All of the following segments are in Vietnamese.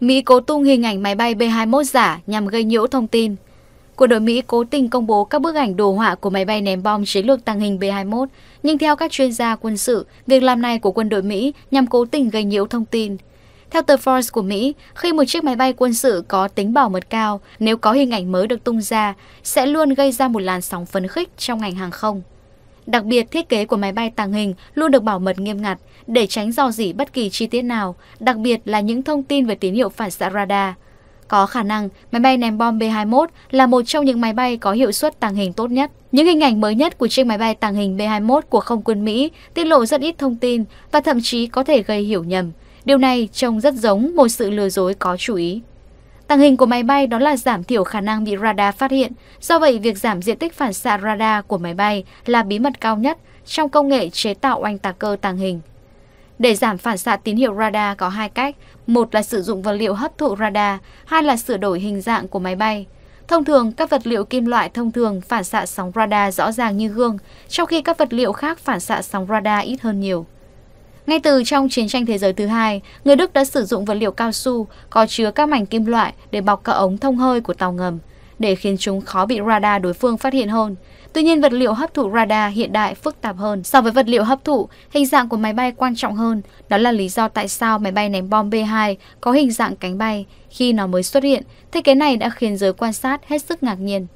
Mỹ cố tung hình ảnh máy bay B-21 giả nhằm gây nhiễu thông tin. Quân đội Mỹ cố tình công bố các bức ảnh đồ họa của máy bay ném bom chiến lược tăng hình B-21, nhưng theo các chuyên gia quân sự, việc làm này của quân đội Mỹ nhằm cố tình gây nhiễu thông tin. Theo tờ Forbes của Mỹ, khi một chiếc máy bay quân sự có tính bảo mật cao, nếu có hình ảnh mới được tung ra, sẽ luôn gây ra một làn sóng phấn khích trong ngành hàng không. Đặc biệt, thiết kế của máy bay tàng hình luôn được bảo mật nghiêm ngặt để tránh dò dỉ bất kỳ chi tiết nào, đặc biệt là những thông tin về tín hiệu phản xạ radar. Có khả năng, máy bay ném bom B-21 là một trong những máy bay có hiệu suất tàng hình tốt nhất. Những hình ảnh mới nhất của chiếc máy bay tàng hình B-21 của không quân Mỹ tiết lộ rất ít thông tin và thậm chí có thể gây hiểu nhầm. Điều này trông rất giống một sự lừa dối có chú ý. Tàng hình của máy bay đó là giảm thiểu khả năng bị radar phát hiện. Do vậy, việc giảm diện tích phản xạ radar của máy bay là bí mật cao nhất trong công nghệ chế tạo oanh tạc cơ tàng hình. Để giảm phản xạ tín hiệu radar có hai cách, một là sử dụng vật liệu hấp thụ radar, hai là sửa đổi hình dạng của máy bay. Thông thường, các vật liệu kim loại thông thường phản xạ sóng radar rõ ràng như gương, trong khi các vật liệu khác phản xạ sóng radar ít hơn nhiều. Ngay từ trong chiến tranh thế giới thứ hai, người Đức đã sử dụng vật liệu cao su có chứa các mảnh kim loại để bọc các ống thông hơi của tàu ngầm, để khiến chúng khó bị radar đối phương phát hiện hơn. Tuy nhiên, vật liệu hấp thụ radar hiện đại phức tạp hơn so với vật liệu hấp thụ, hình dạng của máy bay quan trọng hơn. Đó là lý do tại sao máy bay ném bom B-2 có hình dạng cánh bay khi nó mới xuất hiện. Thiết kế này đã khiến giới quan sát hết sức ngạc nhiên.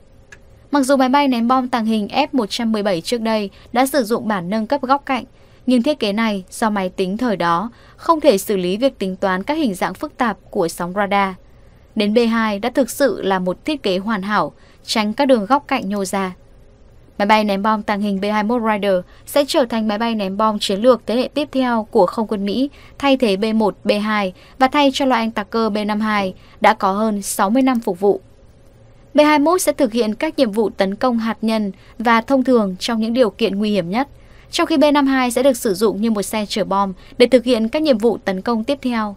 Mặc dù máy bay ném bom tàng hình F-117 trước đây đã sử dụng bản nâng cấp góc cạnh, nhưng thiết kế này do máy tính thời đó không thể xử lý việc tính toán các hình dạng phức tạp của sóng radar. Đến B2 đã thực sự là một thiết kế hoàn hảo, tránh các đường góc cạnh nhô ra. Máy bay ném bom tàng hình B-21 Rider sẽ trở thành máy bay ném bom chiến lược thế hệ tiếp theo của không quân Mỹ, thay thế B-1, B-2 và thay cho loại anh tạc cơ B-52 đã có hơn 60 năm phục vụ. B-21 sẽ thực hiện các nhiệm vụ tấn công hạt nhân và thông thường trong những điều kiện nguy hiểm nhất – trong khi B-52 sẽ được sử dụng như một xe chở bom để thực hiện các nhiệm vụ tấn công tiếp theo.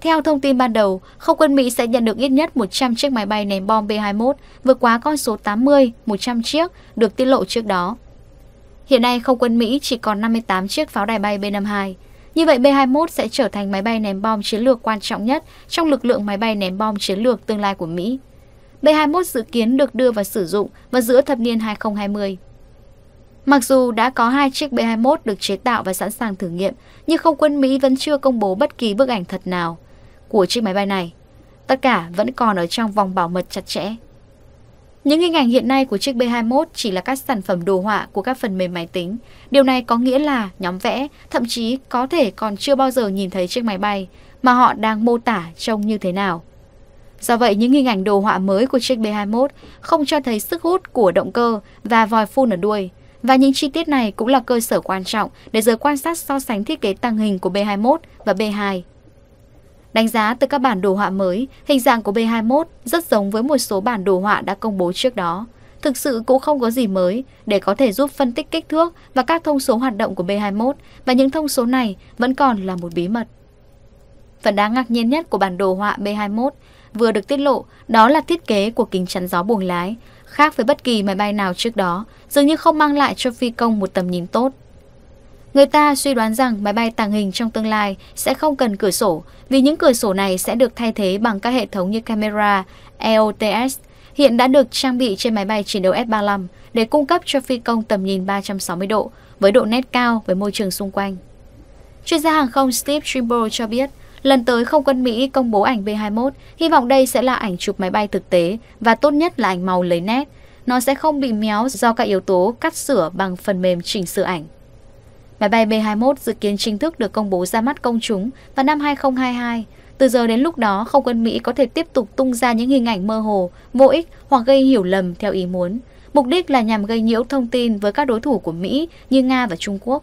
Theo thông tin ban đầu, không quân Mỹ sẽ nhận được ít nhất 100 chiếc máy bay ném bom B-21, vượt quá con số 80, 100 chiếc được tiết lộ trước đó. Hiện nay, không quân Mỹ chỉ còn 58 chiếc pháo đài bay B-52. Như vậy, B-21 sẽ trở thành máy bay ném bom chiến lược quan trọng nhất trong lực lượng máy bay ném bom chiến lược tương lai của Mỹ. B-21 dự kiến được đưa vào sử dụng vào giữa thập niên 2020. Mặc dù đã có hai chiếc B-21 được chế tạo và sẵn sàng thử nghiệm, nhưng không quân Mỹ vẫn chưa công bố bất kỳ bức ảnh thật nào của chiếc máy bay này. Tất cả vẫn còn ở trong vòng bảo mật chặt chẽ. Những hình ảnh hiện nay của chiếc B-21 chỉ là các sản phẩm đồ họa của các phần mềm máy tính. Điều này có nghĩa là nhóm vẽ thậm chí có thể còn chưa bao giờ nhìn thấy chiếc máy bay mà họ đang mô tả trông như thế nào. Do vậy, những hình ảnh đồ họa mới của chiếc B-21 không cho thấy sức hút của động cơ và vòi phun ở đuôi – và những chi tiết này cũng là cơ sở quan trọng để giới quan sát so sánh thiết kế tăng hình của B21 và B2. Đánh giá từ các bản đồ họa mới, hình dạng của B21 rất giống với một số bản đồ họa đã công bố trước đó. Thực sự cũng không có gì mới để có thể giúp phân tích kích thước và các thông số hoạt động của B21 và những thông số này vẫn còn là một bí mật. Phần đáng ngạc nhiên nhất của bản đồ họa B21 vừa được tiết lộ, đó là thiết kế của kính chắn gió buồng lái, khác với bất kỳ máy bay nào trước đó, dường như không mang lại cho phi công một tầm nhìn tốt. Người ta suy đoán rằng máy bay tàng hình trong tương lai sẽ không cần cửa sổ, vì những cửa sổ này sẽ được thay thế bằng các hệ thống như camera, EOTS, hiện đã được trang bị trên máy bay chiến đấu F-35 để cung cấp cho phi công tầm nhìn 360 độ với độ nét cao với môi trường xung quanh. Chuyên gia hàng không Steve Trimble cho biết, Lần tới không quân Mỹ công bố ảnh B-21, hy vọng đây sẽ là ảnh chụp máy bay thực tế và tốt nhất là ảnh màu lấy nét. Nó sẽ không bị méo do các yếu tố cắt sửa bằng phần mềm chỉnh sửa ảnh. Máy bay B-21 dự kiến chính thức được công bố ra mắt công chúng vào năm 2022. Từ giờ đến lúc đó, không quân Mỹ có thể tiếp tục tung ra những hình ảnh mơ hồ, vô ích hoặc gây hiểu lầm theo ý muốn. Mục đích là nhằm gây nhiễu thông tin với các đối thủ của Mỹ như Nga và Trung Quốc